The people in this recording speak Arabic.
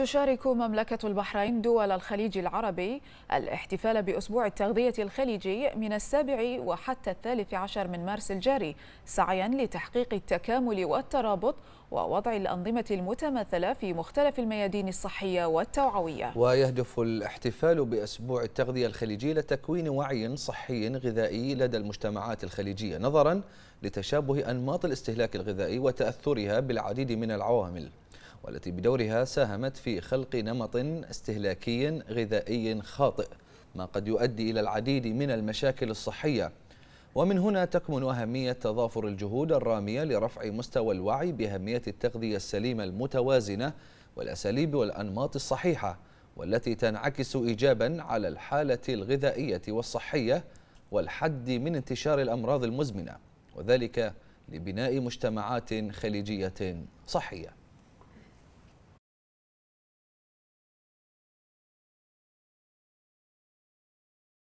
تشارك مملكة البحرين دول الخليج العربي الاحتفال بأسبوع التغذية الخليجي من السابع وحتى الثالث عشر من مارس الجاري سعيا لتحقيق التكامل والترابط ووضع الأنظمة المتماثلة في مختلف الميادين الصحية والتوعوية ويهدف الاحتفال بأسبوع التغذية الخليجي لتكوين وعي صحي غذائي لدى المجتمعات الخليجية نظرا لتشابه أنماط الاستهلاك الغذائي وتأثرها بالعديد من العوامل والتي بدورها ساهمت في خلق نمط استهلاكي غذائي خاطئ ما قد يؤدي إلى العديد من المشاكل الصحية ومن هنا تكمن أهمية تضافر الجهود الرامية لرفع مستوى الوعي بأهمية التغذية السليمة المتوازنة والأساليب والأنماط الصحيحة والتي تنعكس إيجابا على الحالة الغذائية والصحية والحد من انتشار الأمراض المزمنة وذلك لبناء مجتمعات خليجية صحية